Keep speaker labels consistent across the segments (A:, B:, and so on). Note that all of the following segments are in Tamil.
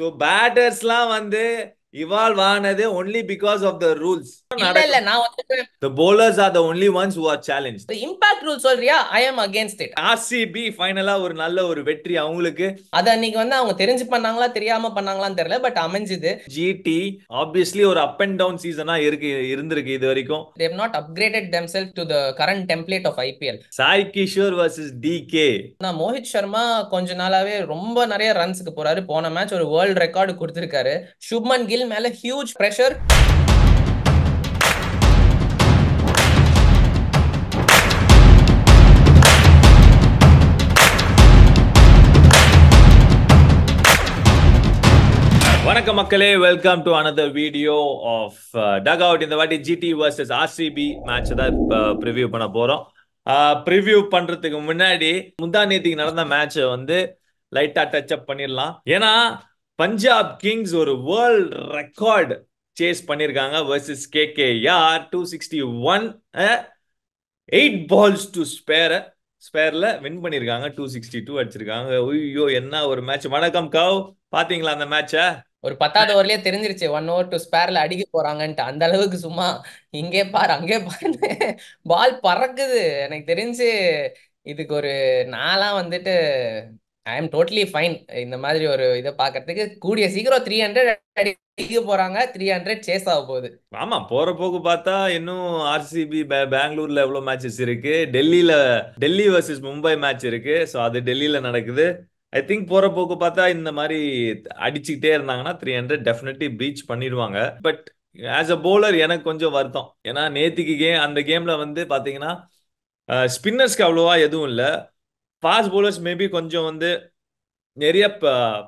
A: ஸோ பேட்டர்ஸ்லாம் வந்து இவால்வ் ஆனது only because of the rules இல்ல நான் வந்து தி bowlers are the only ones who are challenged
B: the impact சொல்றியா i am against
A: it rcb ஃபைனலா ஒரு நல்ல ஒரு வெற்றி அவங்களுக்கு அத அன்னைக்கு வந்து அவங்க தெரிஞ்சு பண்ணாங்களா தெரியாம பண்ணாங்களான்னு தெரியல பட் அமைஞ்சது ஜிடி ஆப்வியஸ்லி ஒரு அப் அண்ட் டவுன் சீசனா இருக்கு இருந்திருக்கு இது வரைக்கும்
B: they have not upgraded themselves to the current template of ipl
A: Sai Kishore vs dk
B: நான் மோஹித் சர்மா கொஞ்ச நாளாவே ரொம்ப நிறைய ரன்ஸ்க்கு போறாரு போன மேட்ச் ஒரு வேர்ல்ட் ரெக்கார்டு கொடுத்திருக்காரு சுப்மன் கில் வில் மேல ஹியூஜ் ப்ரெஷர்
A: வணக்கம் மக்களே welcome to another video of dugout இந்த வாட்டி ஜிடி வர்சஸ் ஆர்சிபி மேட்ச் தான் இப்போ ப்ரிவியூ பண்ண போறோம் ப்ரிவியூ பண்றதுக்கு முன்னாடி முந்தா நேத்திக்கு நடந்த மேட்சை வந்து லைட்டா டச் அப் பண்ணிடலாம் ஏன்னா பஞ்சாப் கிங்ஸ் ஒரு வேர்ல்ட் ரெக்கார்டு சேஸ் பண்ணியிருக்காங்க versus K K R two sixty one eight balls to spare ஸ்பேரில் வின் பண்ணியிருக்காங்க டூ சிக்ஸ்டி டூ அடிச்சிருக்காங்க ஐயோ என்ன ஒரு மேட்ச் வணக்கம் கவ் பாத்தீங்களா அந்த மேட்ச ஒரு
B: பத்தாவது ஓவர்லயே தெரிஞ்சிருச்சு ஒன் ஓவர் டு ஸ்பேர்ல அடிக்க போறாங்கன்ட்டு அந்த அளவுக்கு சும்மா இங்கே பாரு அங்கே பாரு பால் பறக்குது எனக்கு தெரிஞ்சு இதுக்கு ஒரு நாளா வந்துட்டு ஐ எம் டோட்டலி ஃபைன் இந்த மாதிரி ஒரு இதை பாக்குறதுக்கு கூடிய சீக்கிரம் த்ரீ ஹண்ட்ரட் அடிக்க போறாங்க த்ரீ ஹண்ட்ரட் சேஸ் ஆக போகுது
A: ஆமா போற போக்கு பார்த்தா இன்னும் ஆர்சிபி பெங்களூர்ல எவ்வளவு மேட்சஸ் இருக்கு டெல்லியில டெல்லி வர்சஸ் மும்பை மேட்ச் இருக்கு ஸோ அது டெல்லியில நடக்குது ஐ திங்க் போற போக்கு பார்த்தா இந்த மாதிரி அடிச்சுக்கிட்டே இருந்தாங்கன்னா த்ரீ ஹண்ட்ரட் டெஃபினெட்லி பீச் பண்ணிடுவாங்க பட் ஆஸ் அ போலர் எனக்கு கொஞ்சம் வருத்தம் ஏன்னா நேத்திக்கு கேம் அந்த கேம்ல வந்து பாத்தீங்கன்னா ஸ்பின்னர்ஸ்க்கு அவ்வளோவா எதுவும் இல்லை ஃபாஸ்ட் போலர்ஸ் மேபி கொஞ்சம் வந்து நிறைய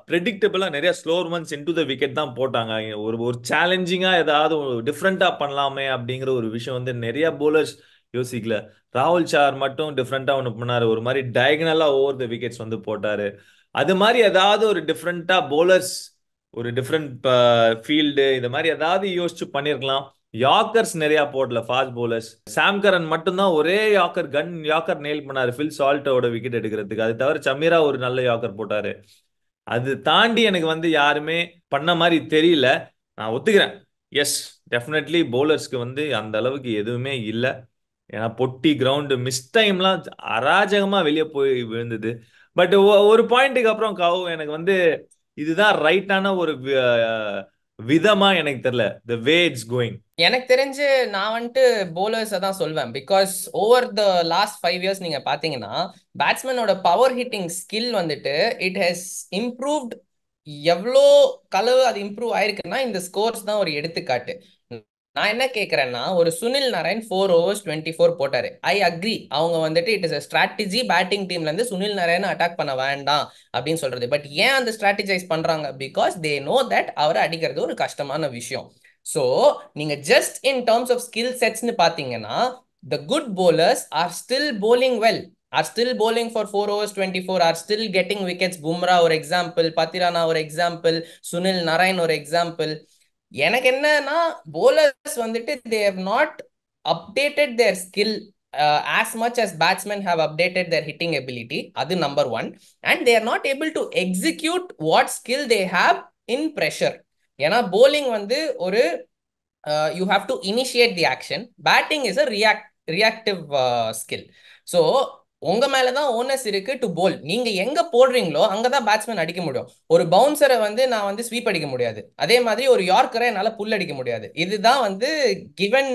A: ப்ரெடிக்டபிளா நிறைய slower ones in to the wicket தான் போட்டாங்க ஒரு ஒரு சேலஞ்சிங்காக ஏதாவது டிஃப்ரெண்ட்டாக பண்ணலாமே அப்படிங்கிற ஒரு விஷயம் வந்து நிறைய போலர்ஸ் யோசிக்கல ராகுல் சார் மட்டும் டிஃப்ரெண்ட்டாக ஒன்று பண்ணார் ஒரு மாதிரி டயக்னலாக ஓவர் த விக்கெட்ஸ் வந்து போட்டார் அது மாதிரி ஏதாவது ஒரு டிஃப்ரெண்ட்டாக போலர்ஸ் ஒரு டிஃப்ரெண்ட் ஃபீல்டு இந்த மாதிரி ஏதாவது யோசிச்சு பண்ணியிருக்கலாம் யாக்கர்ஸ் நிறையா போடல ஃபாஸ்ட் போலர்ஸ் சாம்கரன் மட்டும்தான் ஒரே யாக்கர் கன் யாக்கர் நெயில் பண்ணாரு ஃபில் சால்ட்டோட விக்கெட் எடுக்கிறதுக்கு அது தவிர சமீரா ஒரு நல்ல யாக்கர் போட்டாரு அது தாண்டி எனக்கு வந்து யாருமே பண்ண மாதிரி தெரியல நான் ஒத்துக்கிறேன் எஸ் டெஃபினெட்லி பவுலர்ஸ்க்கு வந்து அந்த அளவுக்கு எதுவுமே இல்லை ஏன்னா பொட்டி கிரவுண்டு மிஸ் டைம்லாம் அராஜகமாக வெளியே போய் விழுந்தது பட் ஒரு பாயிண்ட்டுக்கு அப்புறம் கவு எனக்கு வந்து இதுதான் ரைட்டான ஒரு விதமா எனக்கு தெரியல த வே இட்ஸ் கோயிங்
B: எனக்கு தெரிஞ்சு நான் வந்துட்டு போலர்ஸை தான் சொல்வேன் because over the last five years நீங்க பாத்தீங்கன்னா பேட்ஸ்மேனோட பவர் ஹிட்டிங் ஸ்கில் வந்துட்டு இட் ஹஸ் இம்ப்ரூவ்ட் எவ்வளோ கலவு அது இம்ப்ரூவ் ஆயிருக்குன்னா இந்த ஸ்கோர்ஸ் தான் ஒரு எடுத்துக்காட்டு நான் என்ன கேட்குறேன்னா ஒரு Sunil Narine four overs twenty four போட்டார் ஐ அக்ரி அவங்க வந்துட்டு it is a strategy batting டீம்லேருந்து சுனில் நாராயண் அட்டாக் பண்ண வேண்டாம் அப்படின்னு சொல்கிறது பட் ஏன் அந்த ஸ்ட்ராட்டஜைஸ் பண்ணுறாங்க பிகாஸ் தே நோ தட் அவரை அடிக்கிறது ஒரு கஷ்டமான விஷயம் ஸோ நீங்கள் just in terms of skill செட்ஸ்னு பார்த்தீங்கன்னா the good bowlers are still bowling well are still bowling for four overs twenty four are still getting wickets Bumrah ஒரு எக்ஸாம்பிள் பத்திரானா ஒரு எக்ஸாம்பிள் சுனில் நாராயண் ஒரு எக்ஸாம்பிள் எனக்கு என்னன்னா போலர்ஸ் வந்துட்டு Dev not updated their skill as much as batsman have updated their hitting ability அது number one and they're not able to execute what skill they have in pressure ஏன்னா போலிங் வந்து ஒரு you have to initiate the action batting is a react reactive skill so உங்க மேலதான் ஓனஸ் இருக்கு டு போல் நீங்க எங்க போடுறீங்களோ அங்கதான் பேட்ஸ்மேன் அடிக்க முடியும் ஒரு பவுன்சரை வந்து நான் வந்து ஸ்வீப் அடிக்க முடியாது அதே மாதிரி ஒரு யார்க்கரை என்னால புல் அடிக்க முடியாது இதுதான் வந்து given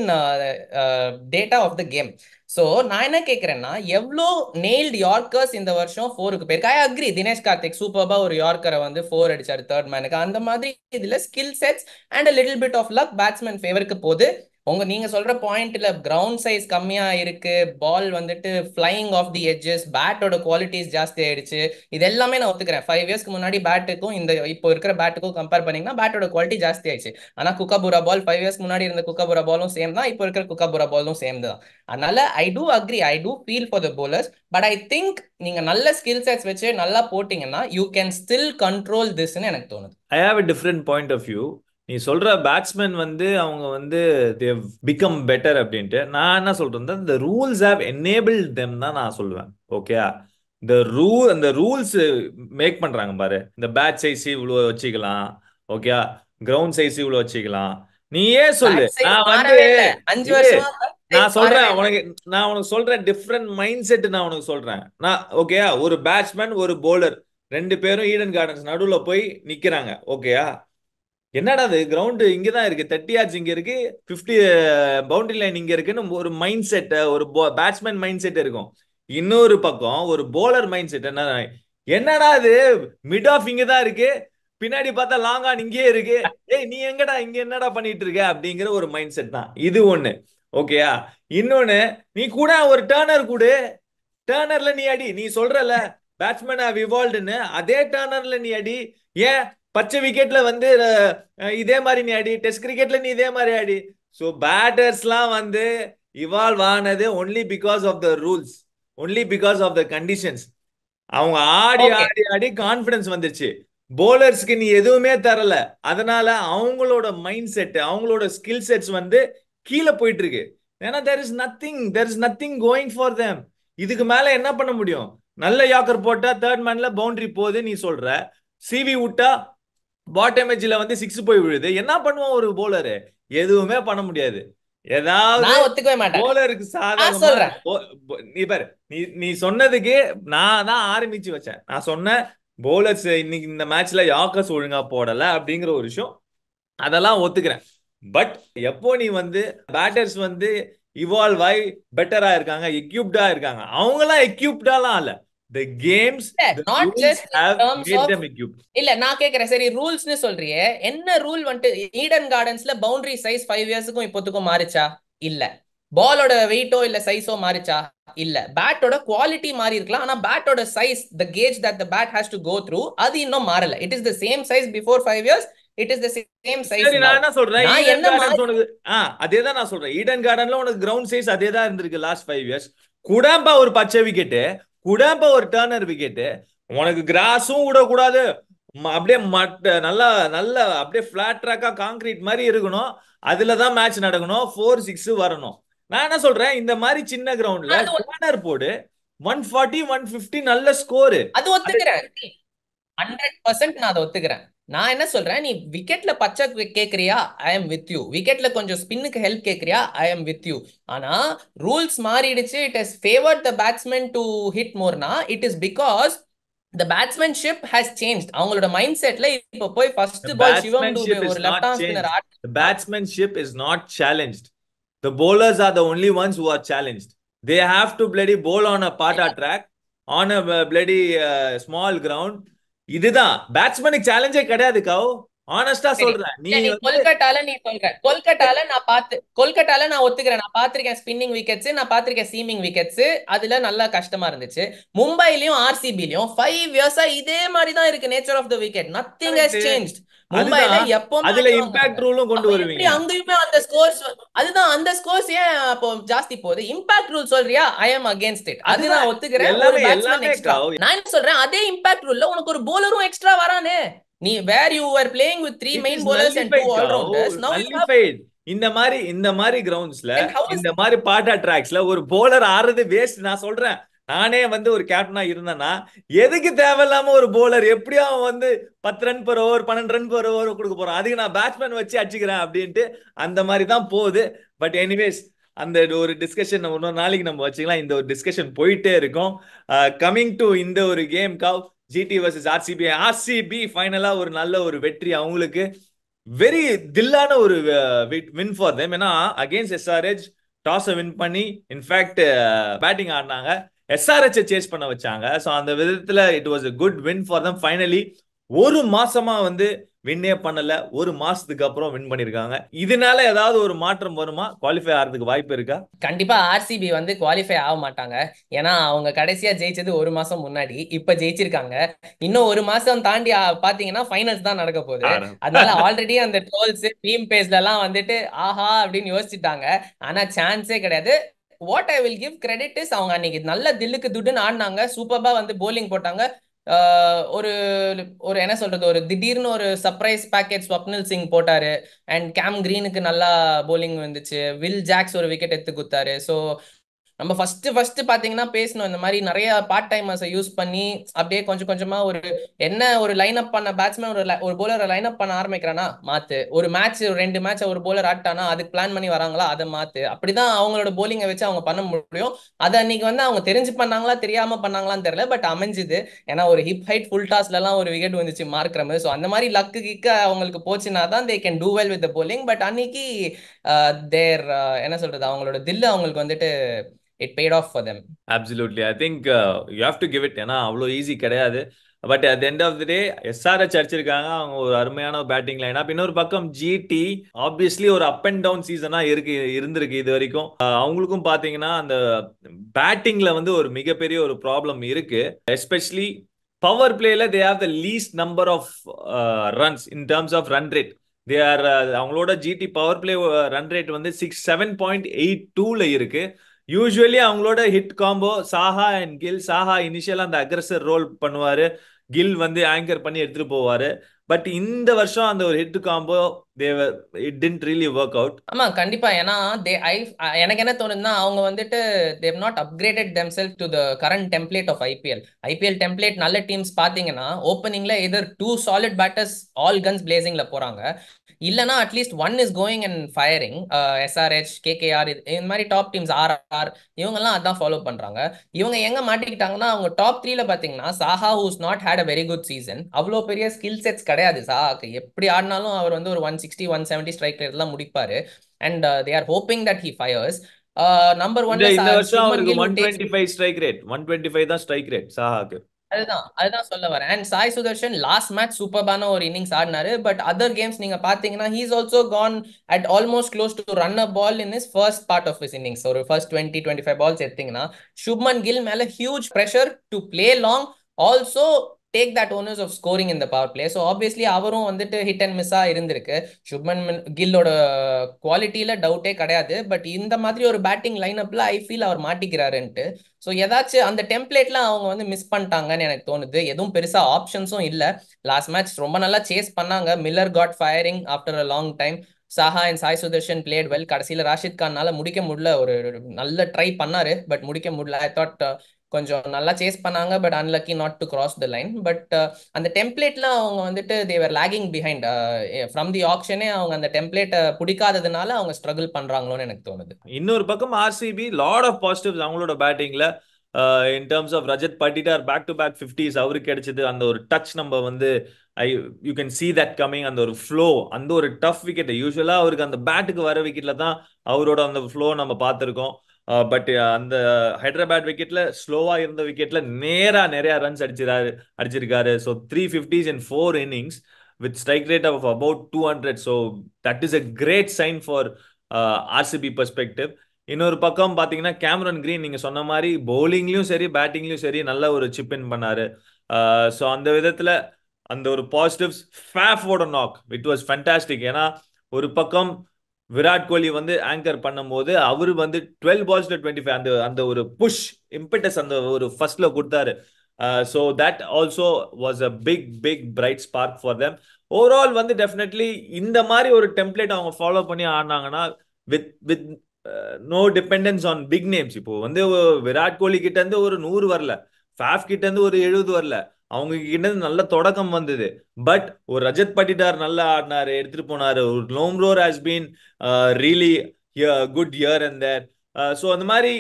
B: data of the game so நான் என்ன கேட்குறேன்னா எவ்வளோ நெய்ல்டு யார்க்கர்ஸ் இந்த வருஷம் ஃபோருக்கு போயிருக்கு ஐ அக்ரி தினேஷ் கார்த்திக் சூப்பராக ஒரு யார்க்கரை வந்து ஃபோர் அடிச்சார் தேர்ட் மேனுக்கு அந்த மாதிரி இதில் skill sets and little bit of luck batsman ஃபேவருக்கு போகுது உங்க நீங்க சொல்ற பாயிண்ட்ல கிரவுண்ட் சைஸ் கம்மியா இருக்கு பால் வந்துட்டு ஃபிளைங் ஆஃப் தி எட்ஜஸ் பேட்டோட குவாலிட்டிஸ் ஜாஸ்தி ஆயிடுச்சு இது எல்லாமே நான் ஒத்துக்கிறேன் ஃபைவ் இயர்ஸ்க்கு முன்னாடி பேட்டுக்கும் இந்த இப்போ இருக்கிற பேட்டுக்கும் கம்பேர் பண்ணீங்கன்னா பேட்டோட குவாலிட்டி ஜாஸ்தி ஆயிடுச்சு ஆனா குக்காபுரா பால் ஃபைவ் இயர்ஸ் முன்னாடி இருந்த குக்காபுரா பாலும் சேம் தான் இப்போ இருக்கிற குக்காபுரா பாலும் சேம் தான் அதனால I do agree I do feel for the bowlers but I think நீங்க நல்ல ஸ்கில் செட்ஸ் வச்சு நல்லா போட்டீங்கன்னா யூ கேன் ஸ்டில் கண்ட்ரோல் திஸ்ன்னு எனக்கு தோணுது
A: I have a different point of view நீ சொல்ற பேட்ஸ்மேன் வந்து அவங்க வந்து தேவ் பிகம் பெட்டர் அப்படின்ட்டு நான் என்ன சொல்றேன் இந்த ரூல்ஸ் ஹேவ் என்னேபிள் தெம் தான் நான் சொல்லுவேன் ஓகே இந்த ரூல் அந்த ரூல்ஸ் மேக் பண்றாங்க பாரு இந்த பேட் சைஸ் இவ்வளோ வச்சுக்கலாம் ஓகே கிரவுண்ட் சைஸ் இவ்வளோ வச்சுக்கலாம் நீயே சொல்லு நான் வந்து அஞ்சு வருஷம் நான் சொல்றேன் உனக்கு நான் உனக்கு சொல்றேன் டிஃப்ரெண்ட் மைண்ட் செட் நான் உனக்கு சொல்றேன் நான் ஓகேயா ஒரு பேட்ஸ்மேன் ஒரு போலர் ரெண்டு பேரும் ஈடன் கார்டன்ஸ் நடுவில் போய் நிக்கிறாங்க ஓகேயா என்னடா அது கிரவுண்டு இங்கே தான் இருக்கு தேர்ட்டி யார்ட்ஸ் இங்கே இருக்கு ஃபிஃப்டி பவுண்டரி லைன் இங்கே இருக்குன்னு ஒரு மைண்ட் செட் ஒரு பேட்ஸ்மேன் மைண்ட் செட் இருக்கும் இன்னொரு பக்கம் ஒரு போலர் மைண்ட் செட் என்ன என்னடா அது மிட் ஆஃப் இங்கே தான் இருக்கு பின்னாடி பார்த்தா லாங் ஆன் இங்கேயே இருக்கு ஏய் நீ எங்கடா இங்க என்னடா பண்ணிட்டு இருக்க அப்படிங்கிற ஒரு மைண்ட் செட் தான் இது ஒண்ணு ஓகேயா இன்னொன்னு நீ கூட ஒரு டேர்னர் கூடு டேர்னர்ல நீ அடி நீ சொல்றல பேட்ஸ்மேன் அதே டேர்னர்ல நீ அடி ஏன் பச்சை விக்கெட்ல வந்து இதே மாதிரி நீ ஆடி டெஸ்ட் கிரிக்கெட்ல நீ இதே மாதிரி ஆடி ஸோ பேட்டர்ஸ்லாம் வந்து இவால்வ் ஆனது only because of the rules only because of the conditions அவங்க ஆடி ஆடி ஆடி கான்பிடன்ஸ் வந்துருச்சு போலர்ஸ்க்கு நீ எதுவுமே தரல அதனால அவங்களோட மைண்ட் செட் அவங்களோட ஸ்கில் செட்ஸ் வந்து கீழே போயிட்டு இருக்கு ஏன்னா there is nothing there is nothing going for them இதுக்கு மேல என்ன பண்ண முடியும் நல்ல யாக்கர் போட்டா தேர்ட் மேன்ல பவுண்டரி போகுது நீ சொல்ற சிவி விட்டா பாட்டம் எஜ்ல வந்து சிக்ஸ் போய் விழுது என்ன பண்ணுவோம் ஒரு போலரு எதுவுமே பண்ண முடியாது ஏதாவது ஒத்துக்கவே மாட்டேன் போலருக்கு சாதகம் நீ பாரு நீ நீ சொன்னதுக்கு நான் தான் ஆரம்பிச்சு வச்சேன் நான் சொன்னேன் போலர்ஸ் இன்னைக்கு இந்த மேட்ச்ல யாக்கர்ஸ் ஒழுங்கா போடல அப்படிங்கிற ஒரு விஷயம் அதெல்லாம் ஒத்துக்கிறேன் பட் எப்போ நீ வந்து பேட்டர்ஸ் வந்து இவால்வ் ஆகி பெட்டரா இருக்காங்க எக்யூப்டா இருக்காங்க அவங்களாம் எக்யூப்டாலாம் இல்லை the games not just have made them equipped
B: இல்ல நான் கேக்குறேன் சரி ரூல்ஸ்னு சொல்றியே என்ன ரூல் வந்துட்டு ஈடன் கார்டன்ஸ்ல பவுண்டரி சைஸ் 5 இயர்ஸ்க்கும் இப்போத்துக்கும் மாறிச்சா இல்ல பாலோட வெயிட்டோ இல்ல சைஸோ மாறிச்சா இல்ல பேட்டோட குவாலிட்டி மாறி இருக்கலாம் ஆனா பேட்டோட size the gauge that the bat has to go through அது இன்னும் மாறல it is the same size before 5 years it is the same size நான் என்ன சொல்றேன் என்ன
A: சொல்றது ஆ அதே தான் நான் சொல்றேன் ஈடன் கார்டன்ல உனக்கு கிரவுண்ட் சைஸ் அதே தான் இருந்திருக்கு லாஸ்ட் 5 இயர்ஸ் குடம்பா ஒரு பச்சை விக்கெட்டு குடம்ப ஒரு டேர்னர் விக்கெட்டு உனக்கு கிராஸும் விடக்கூடாது அப்படியே மட்ட நல்லா நல்ல அப்படியே ஃபிளாட் ட்ராக்கா காங்கிரீட் மாதிரி இருக்கணும் அதுல தான் மேட்ச் நடக்கணும் ஃபோர் சிக்ஸ் வரணும் நான் என்ன சொல்றேன் இந்த மாதிரி சின்ன கிரவுண்ட்ல டர்னர் போடு ஒன் ஃபார்ட்டி ஒன் பிப்டி நல்ல ஸ்கோரு அது ஒத்துக்கிறேன் ஹண்ட்ரட் பர்சன்ட் நான் அதை ஒத்துக்கிறேன் நான் என்ன
B: சொல்றேன் நீ விக்கெட்ல பச்சை கேக்குறியா ஐ எம் வித் யூ விக்கெட்ல கொஞ்சம் ஸ்பின்னுக்கு ஹெல்ப் கேக்குறியா ஐ எம் வித் யூ ஆனா ரூல்ஸ் மாறிடுச்சு it has favoured the batsman to hit மோர்னா it is because the batsmanship has change அவங்களோட மைண்ட் செட்ல இப்ப போய் ஃபர்ஸ்ட் பால் சிவம் ஒரு left arm spinner
A: the batsmanship is not challenged the bowlers are the only ones who are challenged they have to bloody bowl on a batter track on a bloody small ground இதுதான் பேட்ஸ்மேனுக்கு சேலஞ்சே கிடையாது கவு ஆனஸ்டா சொல்றேன் நீ
B: கொல்கட்டால நீ சொல்ற கொல்கட்டால நான் பாத்து கொல்கட்டால நான் ஒத்துக்கிறேன் நான் பாத்திருக்கேன் ஸ்பின்னிங் விக்கெட்ஸ் நான் பாத்திருக்கேன் சீமிங் விக்கெட்ஸ் அதுல நல்லா கஷ்டமா இருந்துச்சு மும்பைலயும் ஆர்சிபிலயும் ஃபைவ் இயர்ஸா இதே மாதிரி தான் இருக்கு nature of the wicket nothing has change மும்பைல எப்பவுமே அதுல
A: இம்பாக்ட் ரூலும் கொண்டு வருவீங்க
B: அங்கயுமே அந்த ஸ்கோர்ஸ் அதுதான் அந்த ஸ்கோர்ஸ் ஏன் அப்போ ஜாஸ்தி போகுது இம்பாக்ட் ரூல் சொல்றியா ஐ அம் அகைன்ஸ்ட் இட் அது நான் ஒத்துக்கிறேன் நான் சொல்றேன் அதே இம்பாக்ட் ரூல்ல உனக்கு ஒரு போலரும் எக்ஸ்ட்ரா வரானே நீ where you are playing with three main bowlers and two allrounders now
A: nullified இந்த மாதிரி இந்த மாதிரி கிரவுண்ட்ஸ்ல இந்த மாதிரி பாட்டா ட்ராக்ஸ்ல ஒரு போலர் ஆறது வேஸ்ட் நான் சொல்றேன் நானே வந்து ஒரு கேப்டனா இருந்தேனா எதுக்கு தேவையில்லாம ஒரு போலர் எப்படியும் அவன் வந்து பத்து ரன் பர் ஓவர் பன்னெண்டு ரன் பர் ஓவர் கொடுக்க போறான் அதுக்கு நான் பேட்ஸ்மேன் வச்சு அடிச்சுக்கிறேன் அப்படின்ட்டு அந்த மாதிரி தான் போகுது பட் எனிவேஸ் அந்த ஒரு டிஸ்கஷன் இன்னொரு நாளைக்கு நம்ம வச்சுக்கலாம் இந்த ஒரு டிஸ்கஷன் போயிட்டே இருக்கும் கம்மிங் uh, டு இந்த ஒரு கேம் கவ் ஜிடி வர்சஸ் ஆர்சிபி ஆர்சிபி ஃபைனலா ஒரு நல்ல ஒரு வெற்றி அவங்களுக்கு வெரி தில்லான ஒரு வின் ஃபார் தேம் ஏன்னா அகேன்ஸ்ட் எஸ்ஆர்ஹெச் டாஸை வின் பண்ணி இன்ஃபேக்ட் பேட்டிங் ஆடினாங்க எஸ்ஆர்ஹெச்சை சேஸ் பண்ண வச்சாங்க ஸோ அந்த விதத்தில் it was a good win for them finally ஒரு மாசமா வந்து வின்னே பண்ணல ஒரு மாசத்துக்கு அப்புறம் வின் பண்ணிருக்காங்க இதனால ஏதாவது ஒரு மாற்றம் வருமா குவாலிஃபை ஆகிறதுக்கு வாய்ப்பு இருக்கா
B: கண்டிப்பா ஆர்சிபி வந்து குவாலிஃபை ஆக மாட்டாங்க ஏன்னா அவங்க கடைசியா ஜெயிச்சது ஒரு மாசம் முன்னாடி இப்ப ஜெயிச்சிருக்காங்க இன்னும் ஒரு மாசம் தாண்டி பாத்தீங்கன்னா ஃபைனல்ஸ் தான் நடக்க போகுது அதனால ஆல்ரெடி அந்த டோல்ஸ் டீம் பேஸ்ல எல்லாம் வந்துட்டு ஆஹா அப்படின்னு யோசிச்சுட்டாங்க ஆனா சான்ஸே கிடையாது what I will give credit is அவங்க அன்னைக்கு நல்ல தில்லுக்கு துடுன்னு ஆடினாங்க சூப்பர்பா வந்து போலிங் போட்டாங்க ஒரு ஒரு என்ன சொல்றது ஒரு திடீர்னு ஒரு சர்ப்ரைஸ் பேக்கேஜ் ஸ்வப்னில் சிங் போட்டாரு அண்ட் கேம் கிரீனுக்கு நல்லா போலிங் வந்துச்சு வில் ஜாக்ஸ் ஒரு விக்கெட் எடுத்து குத்தாரு ஸோ நம்ம ஃபர்ஸ்ட் ஃபர்ஸ்ட் பாத்தீங்கன்னா பேசணும் இந்த மாதிரி நிறைய பார்ட் டைமர்ஸை யூஸ் பண்ணி அப்படியே கொஞ்சம் கொஞ்சமா ஒரு என்ன ஒரு லைன் அப் பண்ண பேட்ஸ்மேன் ஒரு ஒரு லைன் அப் பண்ண ஆரம்பிக்கிறானா மாத்து ஒரு மேட்ச் ஒரு ரெண்டு மேட்ச் ஒரு போலர் ஆட்டானா அதுக்கு பிளான் பண்ணி வராங்களா அதை மாத்து அப்படிதான் அவங்களோட போலிங்கை வச்சு அவங்க பண்ண முடியும் அதை அன்னைக்கு வந்து அவங்க தெரிஞ்சு பண்ணாங்களா தெரியாம பண்ணாங்களான்னு தெரியல பட் அமைஞ்சுது ஏன்னா ஒரு ஹிப் ஹைட் ஃபுல் டாஸ்ல எல்லாம் ஒரு விக்கெட் வந்துச்சு மார்க்கிற மாதிரி ஸோ அந்த மாதிரி லக்கு கிக்க அவங்களுக்கு போச்சுன்னா தான் they can do well with bowling but அன்னைக்கு தேர் uh, uh, என்ன சொல்றது அவங்களோட தில்லு அவங்களுக்கு வந்துட்டு it paid off for them
A: absolutely I think you have to give it ஏன்னா அவ்வளோ ஈஸி கிடையாது but at end of the day SRH அடிச்சிருக்காங்க அவங்க ஒரு அருமையான பேட்டிங் லைன் அப் இன்னொரு பக்கம் ஜிடி ஆப்வியஸ்லி ஒரு அப் அண்ட் டவுன் சீசனா இருக்கு இருந்திருக்கு இது வரைக்கும் uh, அவங்களுக்கும் பாத்தீங்கன்னா அந்த பேட்டிங்ல வந்து ஒரு மிகப்பெரிய ஒரு ப்ராப்ளம் இருக்கு எஸ்பெஷலி பவர் பிளேல they have the least number of runs in terms of run rate they are uh, அவங்களோட GT power play run rate வந்து சிக்ஸ் செவன் பாயிண்ட் எயிட் டூவில் இருக்கு யூஸ்வலி அவங்களோட hit combo Saha and Gill Saha இனிஷியலாக அந்த அக்ரஸர் ரோல் பண்ணுவார் கில் வந்து ஆங்கர் பண்ணி எடுத்துகிட்டு போவார் பட் இந்த வருஷம் அந்த ஒரு head combo there it didn't really work out
B: ஆமா கண்டிப்பா ஏன்னா தே ஐ எனக்கு என்ன தோணுதுன்னா அவங்க வந்துட்டு Dev not upgraded them self to the current template of IPL IPL template நல்ல டீம்ஸ் பாத்தீங்கன்னா ஓப்பனிங்ல either two solid batters all guns பிளேசிங்ல போறாங்க இல்லைனா at least one is going and firing SRH KKR இது மாதிரி டாப் டீம்ஸ் ஆர்ஆர் இவங்கெல்லாம் அதான் ஃபாலோ பண்றாங்க இவங்க எங்க மாட்டிக்கிட்டாங்கன்னா அவங்க டாப் த்ரீல பாத்தீங்கன்னா Saha who's not had a very good season அவ்வளோ பெரிய ஸ்கில் செட்ஸ் கிடையாது சாக் எப்படி ஆடினாலும் அவர் வந்து ஒரு one sixty one seventy strike எல்லாம் முடிப்பாரு and they are hoping that he fires number one
A: strike rate தான் சாஹாக்கு
B: அதுதான் அதுதான் சொல்ல வரேன் and Sai Sudharsan last match சூப்பர்பான ஒரு இன்னிங்ஸ் ஆடினாரு பட் அதர் கேம்ஸ் நீங்க பாத்தீங்கன்னா he's also gone at almost close to run a ball in his first part of his innings ஒரு first twenty twenty five balls எடுத்தீங்கன்னா சுப்மன் கில் மேல huge pressure to play long also take that onus of scoring இந்த பவர் பிளே ஸோ ஆப்வியஸ்லி அவரும் வந்துட்டு ஹிட் அண்ட் மிஸ்ஸாக இருந்திருக்கு சுப்மன் கில்லோட குவாலிட்டியில் டவுட்டே கிடையாது பட் இந்த மாதிரி ஒரு பேட்டிங் லைனப்பில் ஐ ஃபீல் அவர் மாட்டிக்கிறாருன்ட்டு ஸோ ஏதாச்சும் அந்த டெம்ப்ளேட்லாம் அவங்க வந்து மிஸ் பண்ணிட்டாங்கன்னு எனக்கு தோணுது எதுவும் பெருசாக ஆப்ஷன்ஸும் இல்லை லாஸ்ட் மேட்ச் ரொம்ப நல்லா சேஸ் பண்ணாங்க Miller got firing after a long time Saha and Sai Sudharsan played well கடைசியில் ராஷித் கான்னால முடிக்க முடியல ஒரு நல்ல ட்ரை பண்ணாரு பட் முடிக்க முடியல ஐ தாட் கொஞ்சம் நல்லா சேஸ் பண்ணாங்க but unlucky not to cross the line but அந்த டெம்ப்ளேட்ல அவங்க வந்துட்டு they're lagging behind from the ஆப்ஷனே அவங்க அந்த டெம்ப்ளேட்டை பிடிக்காததுனால அவங்க ஸ்ட்ரகிள் பண்றாங்களோன்னு எனக்கு தோணுது
A: இன்னொரு பக்கம் ஆர்சிபி லாட் ஆஃப் பாசிட்டிவ்ஸ் அவங்களோட பேட்டிங்ல in terms of Rajat Patidar back to back fifties அவருக்கு கிடைச்சது அந்த ஒரு டச் நம்ம வந்து I you can see that coming அந்த ஒரு ஃப்ளோ அந்த ஒரு டஃப் விக்கெட் யூஸ்வலா அவருக்கு அந்த பேட்டுக்கு வர விக்கெட்டில் தான் அவரோட அந்த ஃப்ளோ நம்ம பார்த்துருக்கோம் பட் அந்த ஹைதராபாத் விக்கெட்ல ஸ்லோவா இருந்த விக்கெட்ல நேரா நிறைய ரன்ஸ் அடிச்சிருக்காரு அடிச்சிருக்காரு so three fifties and four innings with strike rate of about two hundred so that is a great sign for RCB perspective இன்னொரு பக்கம் பார்த்தீங்கன்னா கேமரன் கிரீன் நீங்கள் சொன்ன மாதிரி பவுலிங்லயும் சரி பேட்டிங்லயும் சரி நல்ல ஒரு சிப் இன் பண்ணாரு ஸோ அந்த விதத்தில் அந்த ஒரு பாசிட்டிவ்ஸ் ஃபேஃபோட நாக் இட் வாஸ் ஃபண்டாஸ்டிக் ஏன்னா ஒரு பக்கம் விராட் கோலி வந்து ஆங்கர் பண்ணும்போது அவர் வந்து டுவெல் பால்ஸ் டுவெண்ட்டி ஃபைவ் அந்த அந்த ஒரு புஷ் இம்பெட்டஸ் அந்த ஒரு ஃபர்ஸ்ட்ல கொடுத்தாரு so that also was a big big bright spark for them overall வந்து டெஃபினெட்லி இந்த மாதிரி ஒரு டெம்ப்ளேட் அவங்க ஃபாலோ பண்ணி ஆடினாங்கன்னா with with no dependence on big names இப்போ வந்து விராட் கோலி கிட்ட இருந்து ஒரு நூறு வரல ஃபேஃப் கிட்ட இருந்து ஒரு எழுபது வரல அவங்க கிட்ட நல்ல தொடக்கம் வந்தது பட் ஒரு ரஜத் பட்டிடார் நல்லா ஆடினாரு எடுத்துட்டு போனாரு ஒரு Lomror has been really good year and there so அந்த மாதிரி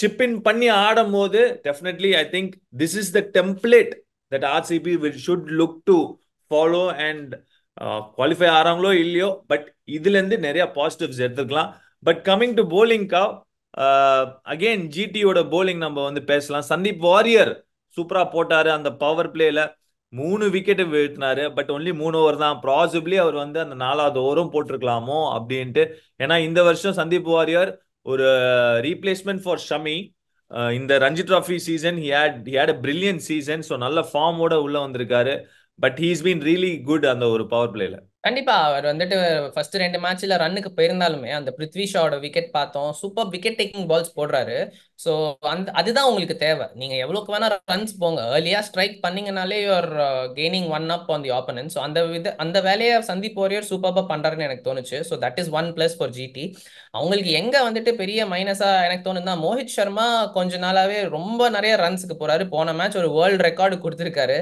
A: சிப்பின் uh, பண்ணி ஆடும் போது definitely I think this is the template that RCB will should look to follow and qualify ஆகிறாங்களோ இல்லையோ பட் இதுலேருந்து நிறைய பாசிட்டிவ்ஸ் எடுத்துக்கலாம் பட் கம்மிங் டு போலிங்க்கா அகெயின் ஜிடியோட போலிங் நம்ம வந்து பேசலாம் சந்தீப் வாரியர் சூப்பரா போட்டாரு அந்த பவர் பிளேல மூணு விக்கெட் வீழ்த்தினாரு பட் ஒன்லி மூணு ஓவர் தான் ப்ராசிபிளி அவர் வந்து அந்த நாலாவது ஓவரும் போட்டிருக்கலாமோ அப்படின்ட்டு ஏன்னா இந்த வருஷம் சந்தீப் வாரியர் ஒரு ரீப்ளேஸ்மெண்ட் ஃபார் ஷமி இந்த Ranji trophy season he had he had a brilliant season so நல்ல ஃபார்மோட உள்ள வந்திருக்காரு but he's been really good அந்த ஒரு பவர் பிளேல
B: கண்டிப்பா அவர் வந்துட்டு ஃபர்ஸ்ட் ரெண்டு மேட்ச்ல ரன்னுக்கு போயிருந்தாலுமே அந்த பிருத்வி ஷாவோட விக்கெட் பார்த்தோம் சூப்பர் விக்கெட் டேக்கிங் பால்ஸ் போடுறாரு ஸோ அந்த அதுதான் உங்களுக்கு தேவை நீங்கள் எவ்வளோக்கு வேணால் ரன்ஸ் போங்க ஏர்லியாக ஸ்ட்ரைக் பண்ணிங்கனாலே your gaining one up on the opponent so அந்த வித அந்த வேலையை சந்தீப் வாரியர் சூப்பராக பண்ணுறாருன்னு எனக்கு தோணுச்சு so that is one plus for GT அவங்களுக்கு எங்கே வந்துட்டு பெரிய மைனஸாக எனக்கு தோணுதுன்னா மோஹித் சர்மா கொஞ்ச நாளாகவே ரொம்ப நிறைய ரன்ஸுக்கு போகிறாரு போன மேட்ச் ஒரு வேர்ல்டு ரெக்கார்டு கொடுத்துருக்காரு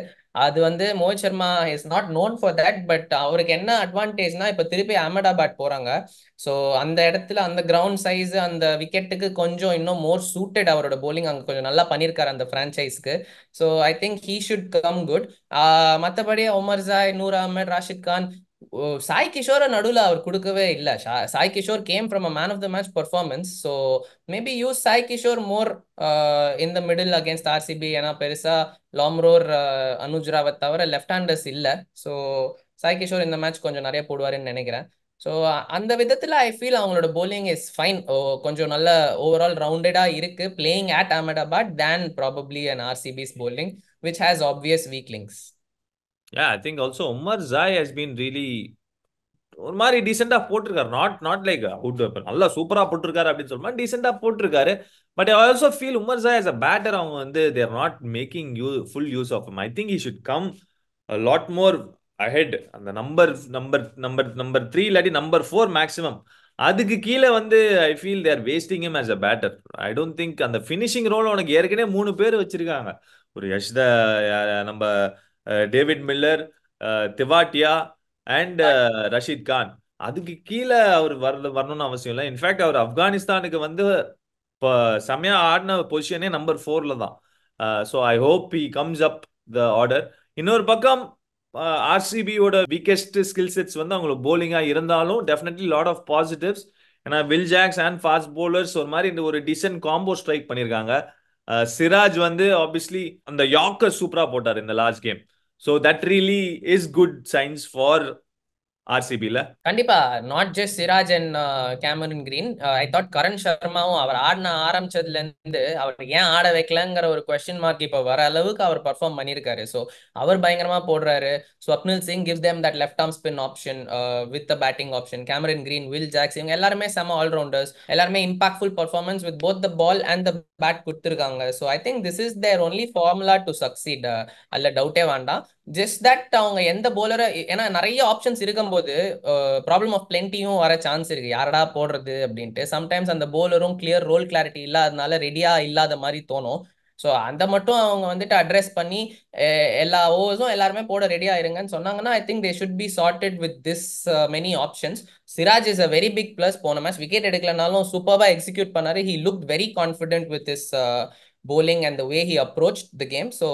B: அது வந்து Mohit Sharma is not known for that but அவருக்கு என்ன அட்வான்டேஜ்னா இப்போ திருப்பி அகமதாபாத் போகிறாங்க ஸோ அந்த இடத்துல அந்த கிரவுண்ட் சைஸ் அந்த விக்கெட்டுக்கு கொஞ்சம் இன்னும் மோர் சூட்டட் அவரோட போலிங் அங்கே கொஞ்சம் நல்லா பண்ணியிருக்காரு அந்த ஃப்ரான்ச்சைஸ்க்கு so I think he should come good மற்றபடி ஒமர் ஜாய் நூர் அஹமத் ராஷித் கான் சாய் கிஷோரை நடுவில் அவர் கொடுக்கவே இல்லை Sai Kishore came from a man of the match performance so maybe use Sai Kishore more இந்த மிடில் அகேன்ஸ்ட் ஆர்சிபி ஏன்னா பெருசாக லாம்ரோர் அனுஜ் ராவத் தவிர லெஃப்ட் ஹேண்டர்ஸ் இல்லை ஸோ சாய் கிஷோர் இந்த மேட்ச் கொஞ்சம் நிறைய போடுவாருன்னு நினைக்கிறேன் ஸோ அந்த விதத்தில் ஐ ஃபீல் அவங்களோட போலிங் இஸ் ஃபைன் ஓ கொஞ்சம் நல்ல ஓவரால் ரவுண்டடாக இருக்குது playing at Ahmedabad then probably and RCB's bowling which has obvious weaklings
A: yeah I think also Omarzai has been really ஒரு மாதிரி டீசெண்டாக போட்டிருக்காரு நாட் நாட் லைக் அவுட் நல்லா சூப்பராக போட்டிருக்காரு அப்படின்னு சொல்லுமா டீசெண்டாக போட்டிருக்காரு but I also feel Omarzai as a batter அவங்க வந்து they're not making you full use of I think he should come lot more ahead அந்த number number number number three இல்லாட்டி நம்பர் ஃபோர் மேக்ஸிமம் அதுக்கு கீழே வந்து I feel they're wasting him as a batter I don't think அந்த ஃபினிஷிங் ரோல் உனக்கு ஏற்கனவே மூணு பேர் வச்சிருக்காங்க ஒரு யஷ்த நம்ம David Miller Tewatia and Rashid Khan அதுக்கு கீழே அவர் வர வரணும்னு அவசியம் இல்லை இன்ஃபேக்ட் அவர் ஆப்கானிஸ்தானுக்கு வந்து இப்போ செமையா ஆடின பொசிஷனே நம்பர் ஃபோர்ல தான் so I hope he comes up the order இன்னொரு பக்கம் ஆர்சிபியோட வீக்கெஸ்ட் ஸ்கில் செட்ஸ் வந்து அவங்களுக்கு போலிங்காக இருந்தாலும் டெஃபினெட்லி லாட் ஆஃப் பாசிட்டிவ்ஸ் ஏன்னா Will Jacks and fast bowlers ஒரு மாதிரி இந்த ஒரு டிசன் காம்போ ஸ்ட்ரைக் பண்ணியிருக்காங்க சிராஜ் வந்து ஆப்வியஸ்லி அந்த யாக்கர் சூப்பராக போட்டார் இந்த last game so that really is good signs for ஆர்சிபில
B: கண்டிப்பா not just Siraj and Cameron Green I thought Karan சர்மாவும் அவர் ஆடின ஆரம்பிச்சதுல இருந்து அவர் ஏன் ஆட வைக்கலங்கிற ஒரு கொஸ்டின் மார்க் இப்போ வர அளவுக்கு அவர் பர்ஃபார்ம் பண்ணிருக்காரு சோ அவர் பயங்கரமா போடுறாரு Swapnil Singh give them that left arm spin option with the batting option Cameron Green Will Jacks இவங்க எல்லாருமே செம ஆல்ரவுண்டர்ஸ் எல்லாருமே impactful performance with both the ball and the bat கொடுத்துருக்காங்க so I think this is their only formula to succeed அல்ல டவுட்டே வேண்டாம் ஜஸ்ட் தட் அவங்க எந்த போலரை ஏன்னா நிறைய ஆப்ஷன்ஸ் இருக்கும்போது ப்ராப்ளம் ஆஃப் பிளென்ட்டியும் வர சான்ஸ் இருக்கு யாரடா போடுறது அப்படின்ட்டு சம்டைம்ஸ் அந்த போலரும் கிளியர் ரோல் கிளாரிட்டி இல்லாதனால ரெடியா இல்லாத மாதிரி தோணும் ஸோ அந்த மட்டும் அவங்க வந்துட்டு அட்ரஸ் பண்ணி எல்லா ஓவர்ஸும் எல்லாருமே போட ரெடியா இருங்கன்னு சொன்னாங்கன்னா I think they should be sorted with this many options Siraj is a very big plus போன மேட்ச் விக்கெட் எடுக்கலனாலும் சூப்பராக எக்ஸிக்யூட் பண்ணாரு he look very confident with is bowling and the way he approached the game. So,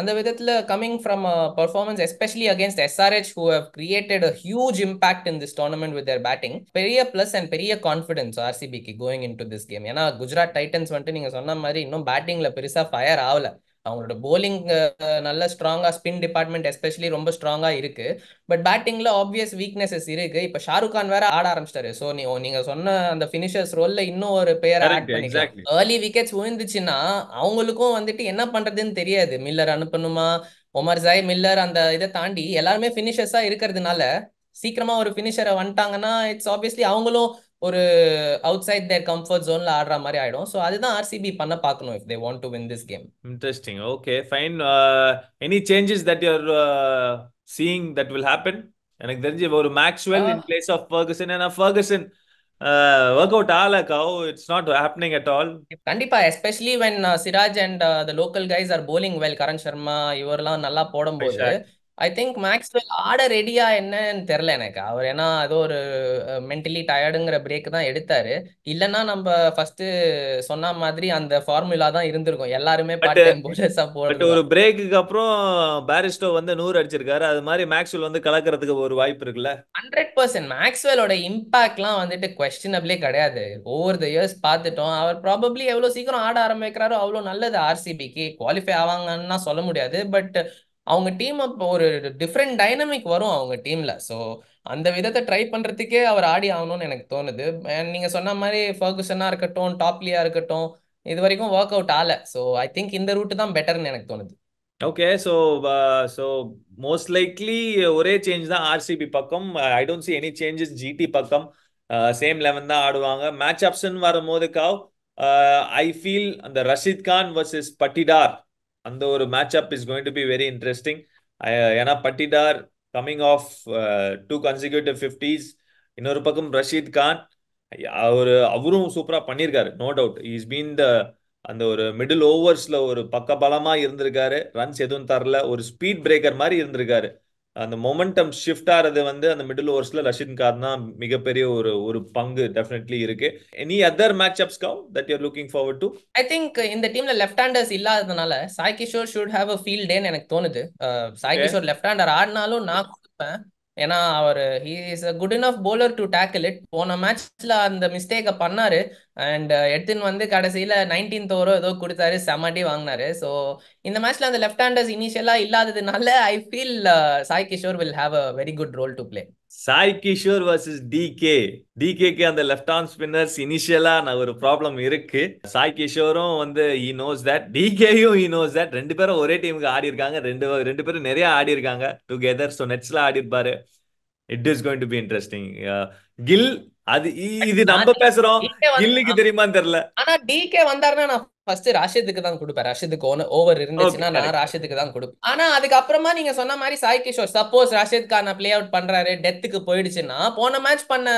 B: அந்த Vidatla coming from a performance, especially against SRH, who have created a huge impact in this tournament with their batting, பெரிய plus and பெரிய confidence RCB going into this game. ஏன்னா குஜராத் டைட்டன்ஸ் வந்துட்டு நீங்கள் சொன்ன மாதிரி இன்னும் பேட்டிங்கில் பெருசாக ஃபயர் ஆகலை அவங்களோட போலிங் நல்ல ஸ்ட்ராங்காக ஸ்பின் டிபார்ட்மெண்ட் எஸ்பெஷலி ரொம்ப ஸ்ட்ராங்காக இருக்கு பட் பேட்டிங்கில் ஆப்வியஸ் வீக்னஸஸ் இருக்கு இப்போ ஷாருக் கான் வேற ஆட ஆரம்பிச்சிட்டாரு ஸோ நீ நீங்க சொன்ன அந்த ஃபினிஷர்ஸ் ரோல்ல இன்னும் ஒரு பேர் ஆட் பண்ணிக்கலாம் ஏர்லி விக்கெட்ஸ் விழுந்துச்சுன்னா அவங்களுக்கும் வந்துட்டு என்ன பண்றதுன்னு தெரியாது மில்லர் அனுப்பணுமா ஒமர் ஜாய் மில்லர் அந்த இதை தாண்டி எல்லாருமே ஃபினிஷர்ஸா இருக்கிறதுனால சீக்கிரமா ஒரு ஃபினிஷரை வந்துட்டாங்கன்னா இட்ஸ் ஆப்வியஸ்லி அவங்களும் ஒரு அவுட் சைட் தேர் கம்ஃபர்ட் ஜோன்ல ஆடுற மாதிரி ஆயிடும் சோ அதுதான் ஆர்சிபி பண்ண பார்க்கணும் if they want to win this game
A: interesting okay fine any changes that you seeing that will happen எனக்கு தெரிஞ்சு ஒரு Maxwell in place of Ferguson ஏன்னா ஃபர்கசன் ஒர்க் அவுட் ஆல கவு it's not happening at all கண்டிப்பா especially when Siraj and
B: the local guys are bowling well Karan Sharma இவரெல்லாம் நல்லா போடும்போது ஐ திங்க் மேக்ஸ்வெல் ஆட ரெடியா என்னன்னு தெரில எனக்கு அவர் ஏன்னா ஏதோ ஒரு மென்டலி டயர்டுங்கிற பிரேக் தான் எடுத்தாரு இல்லைன்னா நம்ம ஃபர்ஸ்ட் சொன்ன மாதிரி அந்த ஃபார்முலா தான் இருந்திருக்கும் எல்லாருமே பார்ட்
A: ஒரு பிரேக்குக்கு அப்புறம் பேரிஸ்டோ வந்து நூறு அடிச்சிருக்காரு அது மாதிரி மேக்ஸ்வெல் வந்து கலக்கிறதுக்கு ஒரு வாய்ப்பு இருக்குல்ல
B: ஹண்ட்ரட் பர்சன்ட் மேக்ஸ்வெலோட இம்பாக்ட்லாம் வந்துட்டு கொஸ்டினபிளே கிடையாது ஓவர் த இயர்ஸ் பார்த்துட்டோம் அவர் ப்ராபப்ளி எவ்வளோ சீக்கிரம் ஆட ஆரம்பிக்கிறாரோ அவ்வளோ நல்லது ஆர்சிபிக்கு குவாலிஃபை ஆவாங்கன்னு சொல்ல முடியாது பட் அவங்க டீம் அப்போ ஒரு டிஃப்ரெண்ட் டைனமிக் வரும் அவங்க டீமில் ஸோ அந்த விதத்தை ட்ரை பண்ணுறதுக்கே அவர் ஆடி ஆகணும்னு எனக்கு தோணுது நீங்கள் சொன்ன மாதிரி ஃபர்குசனாக இருக்கட்டும் டாப்லியாக இருக்கட்டும் இது வரைக்கும் ஒர்க் அவுட் ஆகலை ஸோ ஐ திங்க் இந்த ரூட்டு தான் பெட்டர்னு எனக்கு தோணுது
A: okay so so most likely ஒரே சேஞ்ச் தான் ஆர்சிபி பக்கம் I don't see any changes GT பக்கம் சேம் uh, லெவன் தான் ஆடுவாங்க மேட்ச் ஆப்ஷன் வரும்போது போதுக்காக ஐ ஃபீல் uh, அந்த ரஷித் கான் வர்சஸ் பட்டிடார் அந்த ஒரு match up is going to be very interesting ஏன்னா Patidar coming off two consecutive fifties இன்னொரு பக்கம் ரஷீத் கான் அவர் அவரும் சூப்பராக பண்ணியிருக்காரு no doubt is been the அந்த ஒரு மிடில் ஓவர்ஸில் ஒரு பக்க பலமாக இருந்திருக்காரு ரன்ஸ் எதுவும் தரல ஒரு ஸ்பீட் பிரேக்கர் மாதிரி இருந்திருக்காரு அந்த மொமெண்டம் ஷிஃப்ட் ஆகிறது வந்து அந்த மிடில் ஓவர்ஸ்ல ரஷித் கார் தான் மிகப்பெரிய ஒரு ஒரு பங்கு டெஃபினெட்லி இருக்கு எனி அதர் மேட்ச் அப்ஸ் கவு that you're looking forward to
B: I think இந்த டீம்ல லெஃப்ட் ஹேண்டர்ஸ் இல்லாததுனால Sai Kishore should have a feel டேன்னு எனக்கு தோணுது சாய் கிஷோர் லெஃப்ட் ஹேண்டர் ஆடினாலும் நான் கொடுப்பேன் ஏன்னா அவர் he is a good enough bowler to tackle it போன மேட்ச்ல அந்த மிஸ்டேக்கை பண்ணாரு அண்ட் uh, எடுத்துன்னு வந்து கடைசியில் நைன்டீன்த் ஓரோ ஏதோ கொடுத்தாரு செமடி வாங்கினாரு ஸோ இந்த மேட்ச்ல அந்த லெஃப்ட் ஹேண்டர்ஸ் இனிஷியலாக இல்லாததுனால I feel Sai Kishore will have a very good role to play
A: Sai Kishore versus DK டிகேக்கு அந்த லெஃப்ட் ஆர்ம் ஸ்பின்னர்ஸ் இனிஷியலா நான் ஒரு ப்ராப்ளம் இருக்கு சாய் கிஷோரும் வந்து ஈ நோஸ் தட் டிகேயும் ஈ நோஸ் தட் ரெண்டு பேரும் ஒரே டீமுக்கு ஆடி இருக்காங்க ரெண்டு ரெண்டு பேரும் நிறைய ஆடி இருக்காங்க டுகெதர் ஸோ நெட்ஸ்ல ஆடி இருப்பாரு it is going to be interesting Gill அது இது நம்ம பேசுறோம் இல்லைக்கு தெரியுமான்னு தெரியல
B: ஆனா டிகே வந்தாருன்னா நான் ஃபர்ஸ்ட் ராஷிதுக்கு தான் கொடுப்பேன் ராஷிதுக்கு ஓவர் இருந்துச்சுன்னா நான் ராஷிதுக்கு தான் கொடுப்பேன் ஆனா அதுக்கப்புறமா நீங்க சொன்ன மாதிரி Sai Kishore suppose Rashid Khan play out பண்றாரு டெத்துக்கு போயிடுச்சுன்னா போன மேட்ச் பண்ண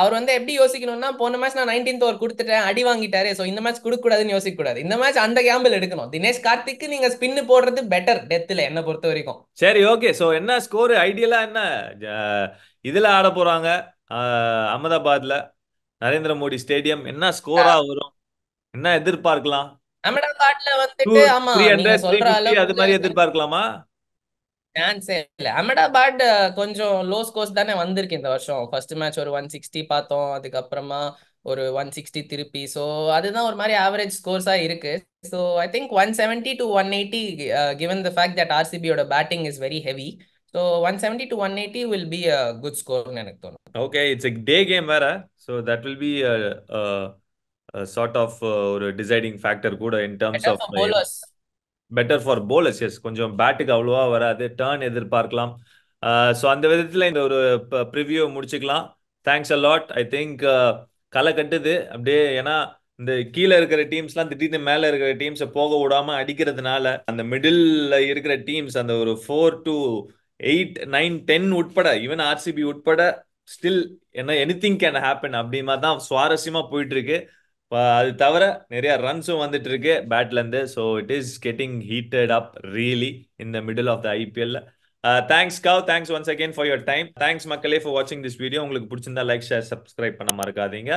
B: அவர் வந்து எப்படி யோசிக்கணும்னா போன மேட்ச் நான் நைன்டீன் ஓவர் கொடுத்துட்டேன் அடி வாங்கிட்டாரு ஸோ இந்த மேட்ச் கொடுக்க கூடாதுன்னு யோசிக்க கூடாது இந்த மேட்ச் அந்த கேம்பிள் எடுக்கணும் தினேஷ் கார்த்திக்கு நீங்க ஸ்பின்னு போடுறது பெட்டர் டெத்துல என்ன பொறுத்த வரைக்கும்
A: சரி ஓகே ஸோ என்ன ஸ்கோர் ஐடியலா என்ன இதுல ஆட போறாங்க அகமதாபாத்ல நரேந்திர மோடி ஸ்டேடியம் என்ன ஸ்கோரா வரும் என்ன எதிர்பார்க்கலாம்
B: அகமதாபாத்ல வந்துட்டு ஆமா சொல்ற அளவுக்கு அது மாதிரி
A: எதிர்பார்க்கலாமா
B: சான்ஸே இல்ல அகமதாபாத் கொஞ்சம் லோ ஸ்கோர்ஸ் தானே வந்திருக்கு இந்த வருஷம் ஃபர்ஸ்ட் மேட்ச் ஒரு ஒன் சிக்ஸ்டி பார்த்தோம் அதுக்கப்புறமா ஒரு ஒன் சிக்ஸ்டி திருப்பி ஸோ அதுதான் ஒரு மாதிரி ஆவரேஜ் ஸ்கோர்ஸாக இருக்கு so I think one seventy to one eighty given the fact that ஆர்சிபியோட batting is very heavy so one seventy to one eighty will be a good ஸ்கோர்னு எனக்கு தோணும்
A: ஓகே இட்ஸ் டே கேம் வேற so that will be sort of ஒரு டிசைடிங் ஃபேக்டர் கூட in terms of bowlers better for bowlers as கொஞ்சம் பேட்டுக்கு அவ்வளோவா வராது டேர்ன் எதிர்பார்க்கலாம் ஸோ uh, அந்த விதத்தில் இந்த ஒரு ப்ரிவியூ முடிச்சுக்கலாம் thanks a lot I think களை கட்டுது அப்படியே ஏன்னா இந்த கீழே இருக்கிற டீம்ஸ்லாம் திடீர்னு மேலே இருக்கிற டீம்ஸை போக விடாமல் அடிக்கிறதுனால அந்த மிடில் இருக்கிற டீம்ஸ் அந்த ஒரு four two eight nine ten உட்பட ஈவன் ஆர்சிபி உட்பட ஸ்டில் என்ன எனி திங் கேன் ஹேப்பன் அப்படிமா தான் சுவாரஸ்யமா போயிட்டு இருக்கு அது தவிர நிறைய ரன்ஸும் வந்துட்டு இருக்கு பேட்ல இருந்து so it is getting heated up really in the middle of the IPL thanks கவ் thanks once again for your time thanks மக்களே ஃபார் வாட்சிங் திஸ் வீடியோ உங்களுக்கு பிடிச்சிருந்தா லைக் ஷேர் சப்ஸ்கிரைப் பண்ண மறக்காதீங்க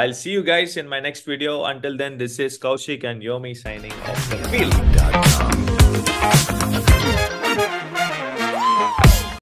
A: I see you guys in my next video until then this is Kaushik and யோமி சைனிங் ஆஃப் ஃபீல்ட்